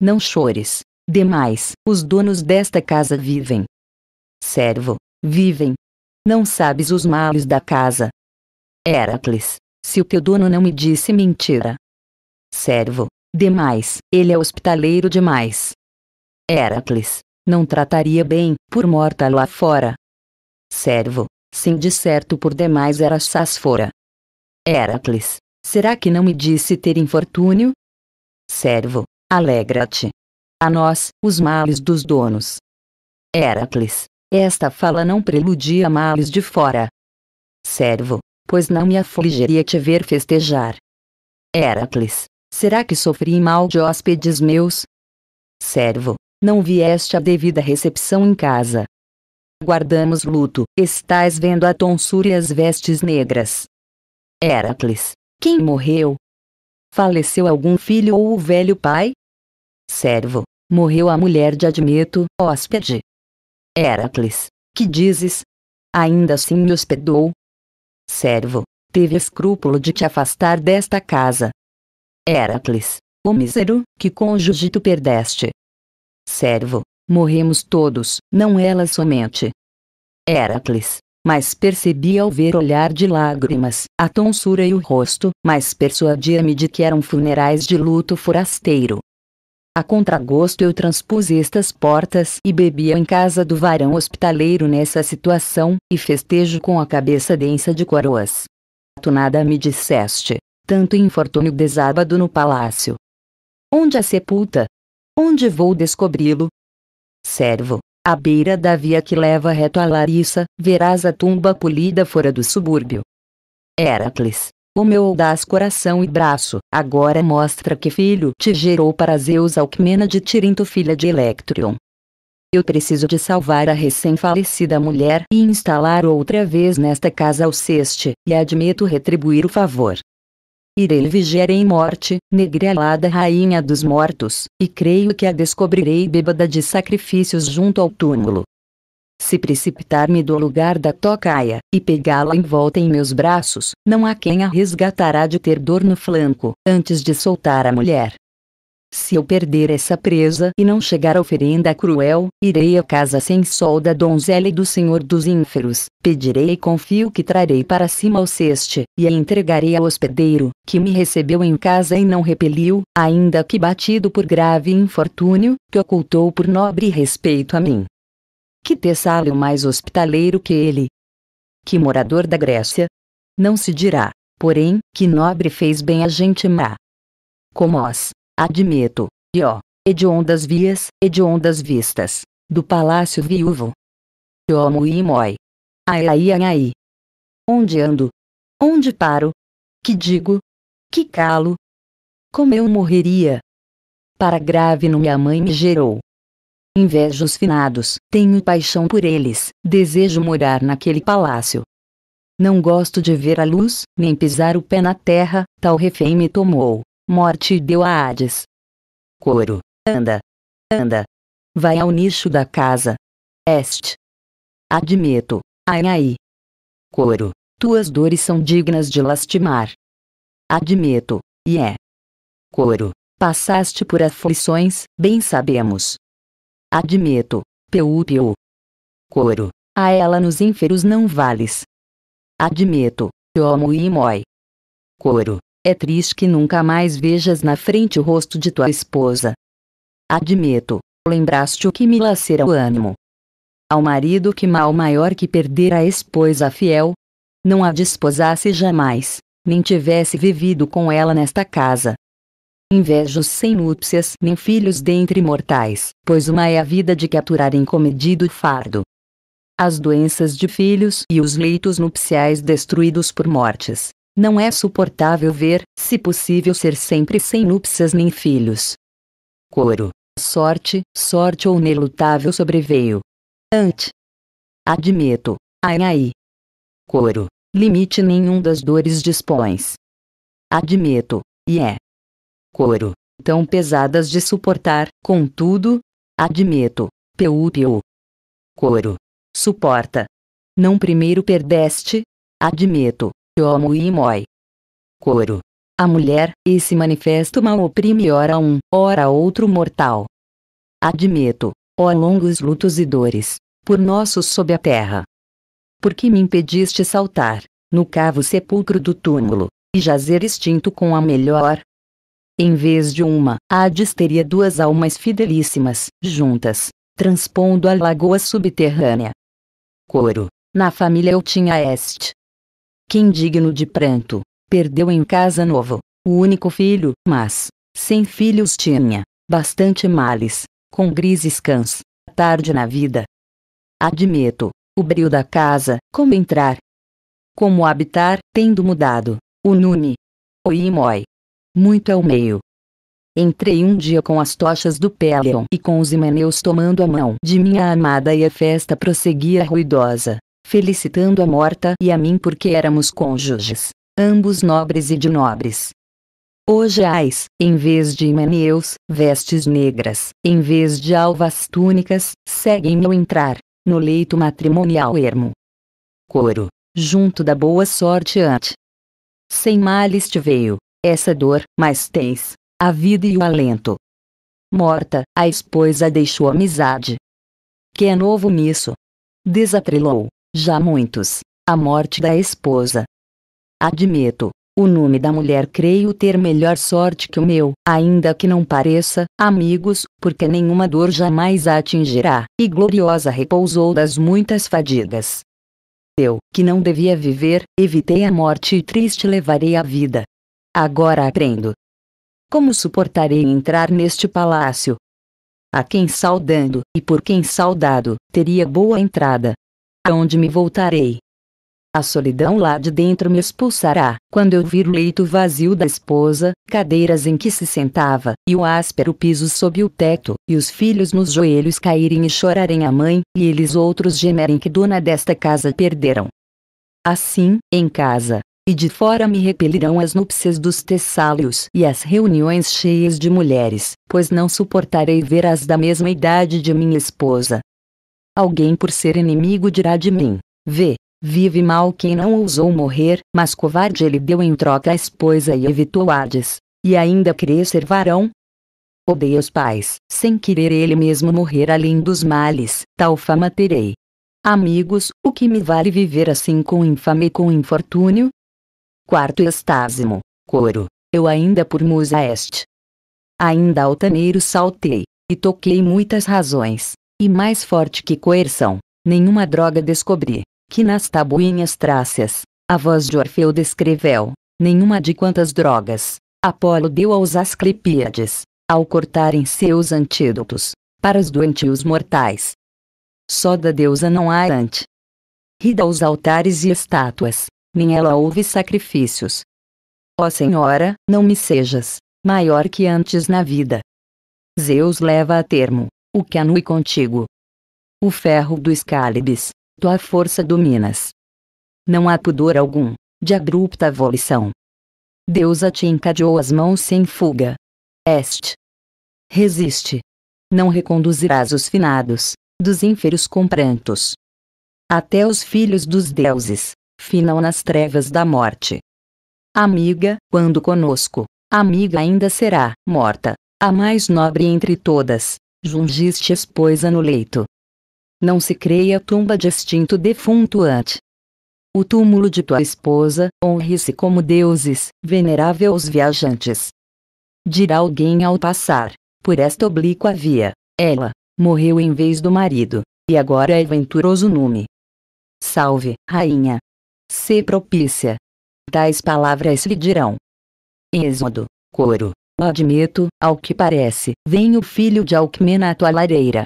Não chores. Demais, os donos desta casa vivem. Servo, vivem. Não sabes os males da casa. Heracles, se o teu dono não me disse mentira. Servo, Demais, ele é hospitaleiro demais. Heracles, não trataria bem, por morta lá fora. Servo, sim de certo por demais era Sásfora. Heracles, será que não me disse ter infortúnio? Servo, alegra-te. A nós, os males dos donos. Heracles, esta fala não preludia males de fora. Servo, pois não me afligiria te ver festejar. Heracles, Será que sofri mal de hóspedes meus? Servo, não vieste a devida recepção em casa. Guardamos luto, estás vendo a tonsura e as vestes negras. Heracles, quem morreu? Faleceu algum filho ou o velho pai? Servo, morreu a mulher de Admeto, hóspede. Heracles, que dizes? Ainda assim me hospedou? Servo, teve escrúpulo de te afastar desta casa, Heracles, o mísero, que cônjuge tu perdeste. Servo, morremos todos, não ela somente. Heracles, mas percebi ao ver olhar de lágrimas, a tonsura e o rosto, mas persuadia-me de que eram funerais de luto forasteiro. A contragosto eu transpus estas portas e bebia em casa do varão hospitaleiro nessa situação, e festejo com a cabeça densa de coroas. Tu nada me disseste, tanto infortúnio desabado no palácio. Onde a sepulta? Onde vou descobri-lo? Servo, à beira da via que leva reto a Larissa, verás a tumba polida fora do subúrbio. Heracles, o meu audaz coração e braço, agora mostra que filho te gerou para Zeus Alcmena de Tirinto filha de Electrion. Eu preciso de salvar a recém-falecida mulher e instalar outra vez nesta casa Alceste, e admito retribuir o favor. Irei vigiar em morte, negrelada rainha dos mortos, e creio que a descobrirei bêbada de sacrifícios junto ao túmulo. Se precipitar-me do lugar da tocaia, e pegá-la em volta em meus braços, não há quem a resgatará de ter dor no flanco, antes de soltar a mulher, se eu perder essa presa e não chegar à oferenda cruel, irei à casa sem sol da donzela e do senhor dos ínferos, pedirei e confio que trarei para cima o ceste, e a entregarei ao hospedeiro, que me recebeu em casa e não repeliu, ainda que batido por grave infortúnio, que ocultou por nobre respeito a mim. Que Tessalio mais hospitaleiro que ele? Que morador da Grécia? Não se dirá, porém, que nobre fez bem a gente má. os admito, e ó, hediondas vias, hediondas vistas, do palácio viúvo. Homo e moi. Ai ai ai ai. Onde ando? Onde paro? Que digo? Que calo? Como eu morreria? Para grave no minha mãe me gerou. Invejo os finados, tenho paixão por eles, desejo morar naquele palácio. Não gosto de ver a luz, nem pisar o pé na terra, tal refém me tomou. Morte deu a Hades. Coro. Anda. Anda. Vai ao nicho da casa. Este. Admito. Ai ai. Coro. Tuas dores são dignas de lastimar. Admito. E yeah. é. Coro. Passaste por aflições, bem sabemos. Admito. Peu Coro. A ela nos ínferos não vales. Admito. Homo e moi. Coro. É triste que nunca mais vejas na frente o rosto de tua esposa. Admito, lembraste o que me lacera o ânimo. Ao marido que mal maior que perder a esposa fiel, não a desposasse jamais, nem tivesse vivido com ela nesta casa. Invejos sem núpcias nem filhos dentre mortais, pois uma é a vida de que aturar incomedido fardo. As doenças de filhos e os leitos nupciais destruídos por mortes, não é suportável ver, se possível ser sempre sem núpcias nem filhos. Coro. Sorte, sorte ou inelutável sobreveio. Ante. Admito. Ai ai. Coro. Limite nenhum das dores dispões. Admito. E é. Coro. Tão pesadas de suportar, contudo. Admito. Peu peu. Coro. Suporta. Não primeiro perdeste. Admito homo e moi. Coro. A mulher, esse manifesto mal oprime ora um, ora outro mortal. Admito, ó longos lutos e dores, por nossos sob a terra. por que me impediste saltar, no cavo sepulcro do túmulo, e jazer extinto com a melhor, em vez de uma, há de teria duas almas fidelíssimas, juntas, transpondo a lagoa subterrânea. Coro. Na família eu tinha este, quem digno de pranto, perdeu em casa novo, o único filho, mas, sem filhos tinha, bastante males, com grises cãs, tarde na vida. Admito, o brilho da casa, como entrar. Como habitar, tendo mudado, o Nune. Oi moi. Muito é o meio. Entrei um dia com as tochas do Pelion e com os imaneus tomando a mão de minha amada e a festa prosseguia ruidosa felicitando a morta e a mim porque éramos cônjuges, ambos nobres e de nobres. Hoje ais, em vez de maneus, vestes negras, em vez de alvas túnicas, seguem meu entrar, no leito matrimonial ermo. Coro, junto da boa sorte ante. Sem males te veio, essa dor, mas tens, a vida e o alento. Morta, a esposa deixou amizade. Que é novo nisso? Desatrelou já muitos. A morte da esposa. Admito, o nome da mulher creio ter melhor sorte que o meu, ainda que não pareça, amigos, porque nenhuma dor jamais a atingirá, e gloriosa repousou das muitas fadigas. Eu, que não devia viver, evitei a morte e triste levarei a vida. Agora aprendo. Como suportarei entrar neste palácio? A quem saudando, e por quem saudado, teria boa entrada, aonde me voltarei. A solidão lá de dentro me expulsará, quando eu vir o leito vazio da esposa, cadeiras em que se sentava, e o áspero piso sob o teto, e os filhos nos joelhos caírem e chorarem a mãe, e eles outros gemerem que dona desta casa perderam. Assim, em casa, e de fora me repelirão as núpcias dos tessálios e as reuniões cheias de mulheres, pois não suportarei ver as da mesma idade de minha esposa, Alguém por ser inimigo dirá de mim: Vê, vive mal quem não ousou morrer, mas covarde ele deu em troca a esposa e evitou Hades. E ainda crê ser varão? Odeia os pais, sem querer ele mesmo morrer além dos males, tal fama terei. Amigos, o que me vale viver assim com infame e com infortúnio? Quarto estásimo, coro, eu ainda por musa este. Ainda altaneiro saltei, e toquei muitas razões, e mais forte que coerção, nenhuma droga descobri, que nas tabuinhas trácias, a voz de Orfeu descreveu, nenhuma de quantas drogas, Apolo deu aos asclepíades, ao cortarem seus antídotos, para os doentios mortais. Só da deusa não há ante. Rida aos altares e estátuas, nem ela houve sacrifícios. Ó Senhora, não me sejas, maior que antes na vida. Zeus leva a termo, o que e contigo. O ferro do Escalibes, tua força dominas. Não há pudor algum, de abrupta volição. Deusa te encadeou as mãos sem fuga. Este. Resiste. Não reconduzirás os finados, dos ínferos com prantos. Até os filhos dos deuses, finam nas trevas da morte. Amiga, quando conosco, amiga ainda será, morta, a mais nobre entre todas, Jungiste esposa no leito. Não se creia tumba de extinto defunto ante. O túmulo de tua esposa, honre-se como deuses, venerável aos viajantes. Dirá alguém ao passar, por esta oblíqua via, ela, morreu em vez do marido, e agora é venturoso nume. Salve, rainha. Se propícia. Tais palavras lhe dirão. Êxodo, coro, Admito, ao que parece, vem o filho de Alcmena à tua lareira.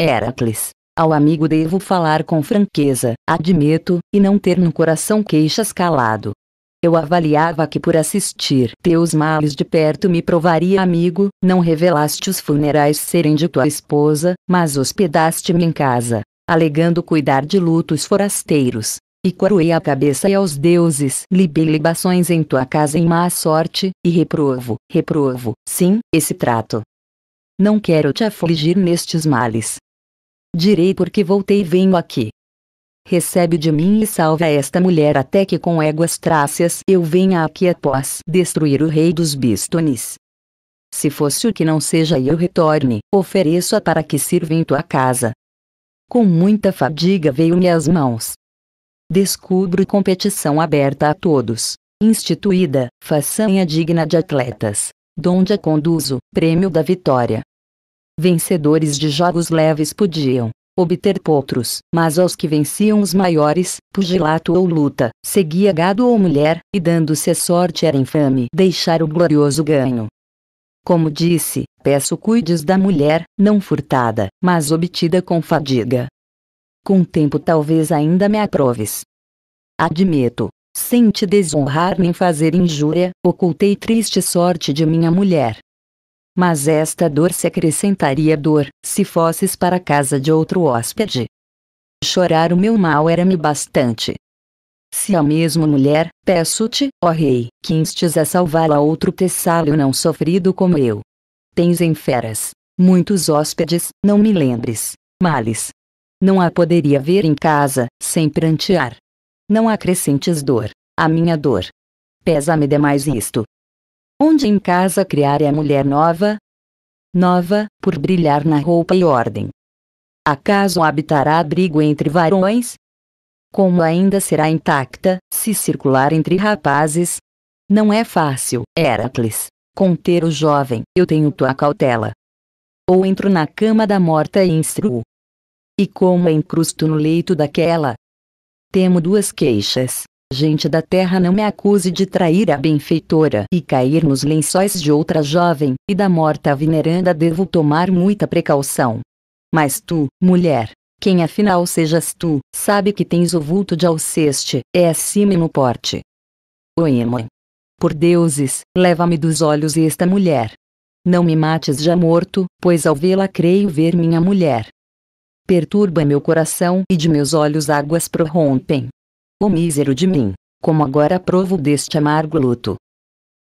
Heracles. Ao amigo devo falar com franqueza, admito, e não ter no coração queixas calado. Eu avaliava que por assistir teus males de perto me provaria amigo, não revelaste os funerais serem de tua esposa, mas hospedaste-me em casa, alegando cuidar de lutos forasteiros, e coroei a cabeça e aos deuses, libei libações em tua casa em má sorte, e reprovo, reprovo, sim, esse trato. Não quero te afligir nestes males. Direi porque voltei e venho aqui. Recebe de mim e salva esta mulher até que com éguas trácias eu venha aqui após destruir o rei dos bistones. Se fosse o que não seja eu retorne, ofereço-a para que sirva em tua casa. Com muita fadiga veio-me às mãos, descubro competição aberta a todos, instituída, façanha digna de atletas, donde a conduzo, prêmio da vitória. Vencedores de jogos leves podiam obter potros, mas aos que venciam os maiores, pugilato ou luta, seguia gado ou mulher, e dando-se sorte era infame deixar o glorioso ganho. Como disse, peço cuides da mulher, não furtada, mas obtida com fadiga, com o tempo talvez ainda me aproves. Admito, sem te desonrar nem fazer injúria, ocultei triste sorte de minha mulher. Mas esta dor se acrescentaria dor, se fosses para a casa de outro hóspede. Chorar o meu mal era-me bastante. Se a mesma mulher, peço-te, ó rei, que instes a salvá a outro tessálo não sofrido como eu. Tens em feras, muitos hóspedes, não me lembres, males, não a poderia ver em casa, sem prantear. Não acrescentes dor, a minha dor. Pesa-me demais isto. Onde em casa criar é a mulher nova? Nova, por brilhar na roupa e ordem. Acaso habitará abrigo entre varões? Como ainda será intacta, se circular entre rapazes? Não é fácil, Heracles, conter o jovem, eu tenho tua cautela. Ou entro na cama da morta e instruo, e como encrusto no leito daquela. Temo duas queixas. Gente da terra não me acuse de trair a benfeitora e cair nos lençóis de outra jovem, e da morta veneranda devo tomar muita precaução. Mas tu, mulher, quem afinal sejas tu, sabe que tens o vulto de Alceste, é acima no porte. Oema. Por deuses, leva-me dos olhos esta mulher. Não me mates já morto, pois ao vê-la creio ver minha mulher perturba meu coração e de meus olhos águas prorrompem. O mísero de mim, como agora provo deste amargo luto.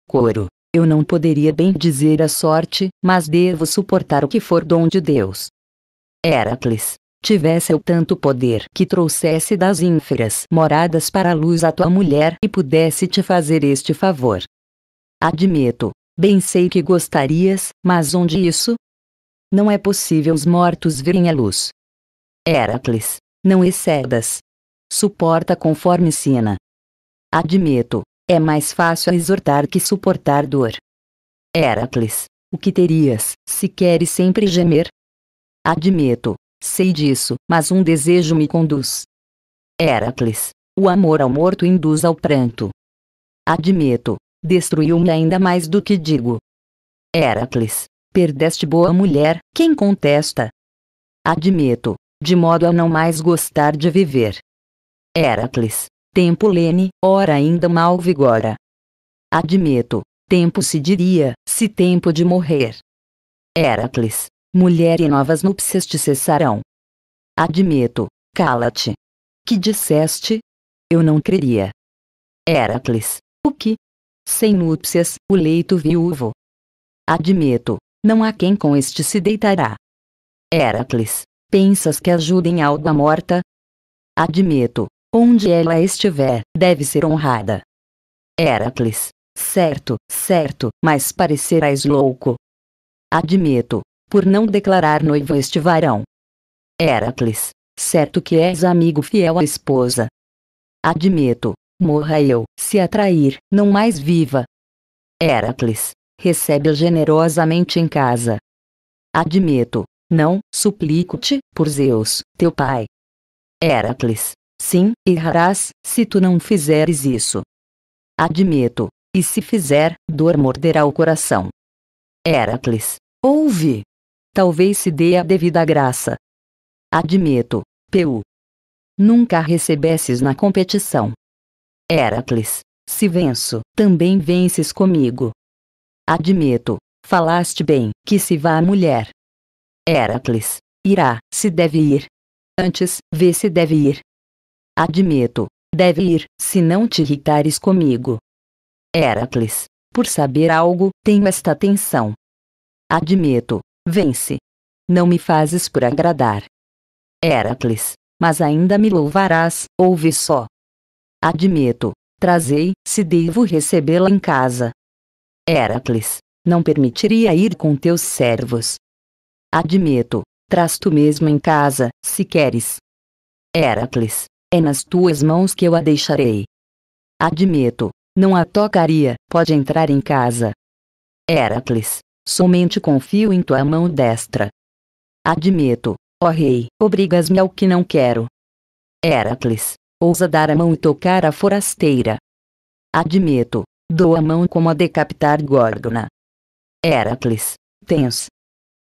Coro, eu não poderia bem dizer a sorte, mas devo suportar o que for dom de Deus. Heracles, tivesse eu tanto poder que trouxesse das ínferas moradas para a luz a tua mulher e pudesse te fazer este favor. Admito, bem sei que gostarias, mas onde isso? Não é possível os mortos virem à luz. Heracles, não excedas. Suporta conforme ensina. Admito, é mais fácil exortar que suportar dor. Heracles, o que terias, se queres sempre gemer? Admito, sei disso, mas um desejo me conduz. Heracles, o amor ao morto induz ao pranto. Admito, destruiu-me ainda mais do que digo. Heracles, perdeste boa mulher, quem contesta? Admito, de modo a não mais gostar de viver. Heracles, tempo lene, ora ainda mal vigora. Admito, tempo se diria, se tempo de morrer. Heracles, mulher e novas núpcias te cessarão. Admito, cala-te. Que disseste? Eu não creria. Heracles, o que? Sem núpcias, o leito viúvo. Admito, não há quem com este se deitará. Heracles, Pensas que ajudem a alma morta? Admito. Onde ela estiver, deve ser honrada. Heracles. Certo, certo, mas parecerás louco. Admito. Por não declarar noivo este varão. Heracles. Certo que és amigo fiel à esposa. Admito. Morra eu, se atrair, não mais viva. Heracles. Recebe-a generosamente em casa. Admito. Não, suplico-te, por Zeus, teu pai. Heracles. Sim, errarás, se tu não fizeres isso. Admito, e se fizer, dor morderá o coração. Heracles. Ouve! Talvez se dê a devida graça. Admito, Peu. Nunca recebesses na competição. Heracles. Se venço, também vences comigo. Admito, falaste bem, que se vá a mulher, Heracles. Irá, se deve ir. Antes, vê se deve ir. Admito, deve ir, se não te irritares comigo. Heracles. Por saber algo, tenho esta atenção. Admito, vence. Não me fazes por agradar. Heracles. Mas ainda me louvarás, ouve só. Admito, trazei, se devo recebê-la em casa. Heracles. Não permitiria ir com teus servos, Admito, traz tu mesmo em casa, se queres. Heracles, é nas tuas mãos que eu a deixarei. Admito, não a tocaria, pode entrar em casa. Heracles, somente confio em tua mão destra. Admito, ó rei, obrigas-me ao que não quero. Heracles, ousa dar a mão e tocar a forasteira. Admito, dou a mão como a decapitar Górgona. Heracles, tens,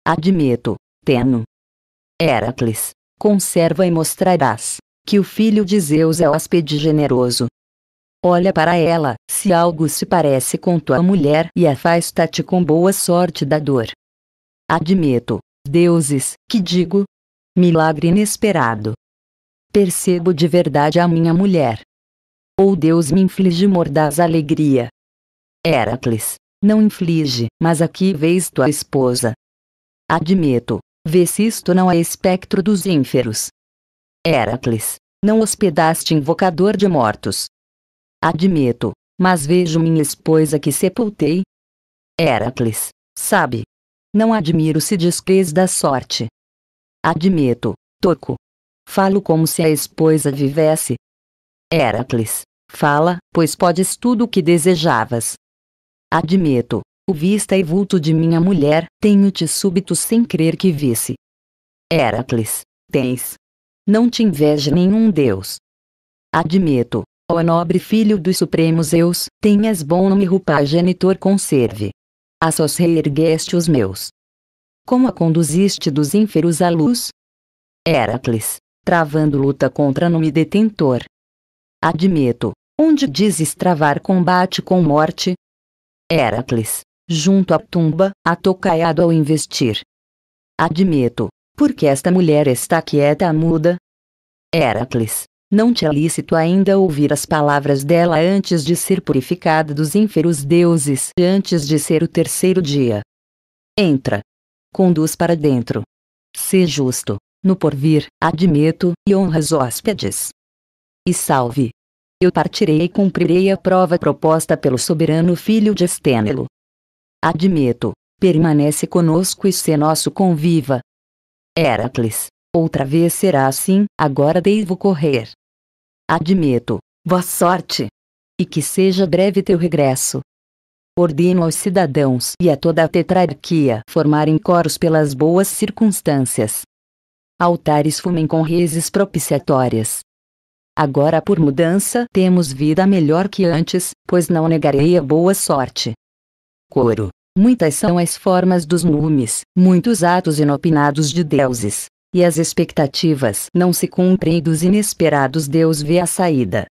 Admito, Teno. Heracles, conserva e mostrarás que o filho de Zeus é hóspede generoso. Olha para ela, se algo se parece com tua mulher e afasta-te com boa sorte da dor. Admito, deuses, que digo? Milagre inesperado. Percebo de verdade a minha mulher. Ou Deus me inflige mordaz alegria. Heracles, não inflige, mas aqui vês tua esposa, Admito, vê se isto não é espectro dos ínferos. Heracles, não hospedaste invocador de mortos. Admito, mas vejo minha esposa que sepultei. Heracles, sabe? Não admiro se descrês da sorte. Admito, Toco. Falo como se a esposa vivesse. Heracles, fala, pois podes tudo o que desejavas. Admito, o vista e vulto de minha mulher, tenho-te súbito sem crer que visse. Heracles, tens. Não te inveja nenhum deus. Admito, ó nobre filho dos supremos Zeus, tenhas bom nome Rupá genitor conserve. A sós reergueste os meus. Como a conduziste dos ínferos à luz? Heracles, travando luta contra nome detentor. Admito, onde dizes travar combate com morte? Heracles, junto à tumba, atocaiado ao investir. Admito, porque esta mulher está quieta muda. Heracles, não te é lícito ainda ouvir as palavras dela antes de ser purificada dos ínferos deuses, antes de ser o terceiro dia. Entra. Conduz para dentro. Se justo, no porvir, admito, e honra os hóspedes. E salve. Eu partirei e cumprirei a prova proposta pelo soberano filho de Estênelo admito, permanece conosco e se nosso conviva. Heracles, outra vez será assim, agora devo correr. Admito, boa sorte. E que seja breve teu regresso. Ordeno aos cidadãos e a toda a tetrarquia formarem coros pelas boas circunstâncias. Altares fumem com reses propiciatórias. Agora por mudança temos vida melhor que antes, pois não negarei a boa sorte coro. Muitas são as formas dos numes, muitos atos inopinados de deuses. E as expectativas não se cumprem dos inesperados Deus vê a saída.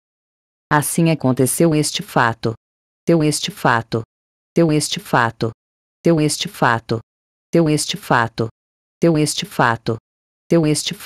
Assim aconteceu este fato. Teu este fato. Teu este fato. Teu este fato. Teu este fato. Teu este fato. Teu este fato.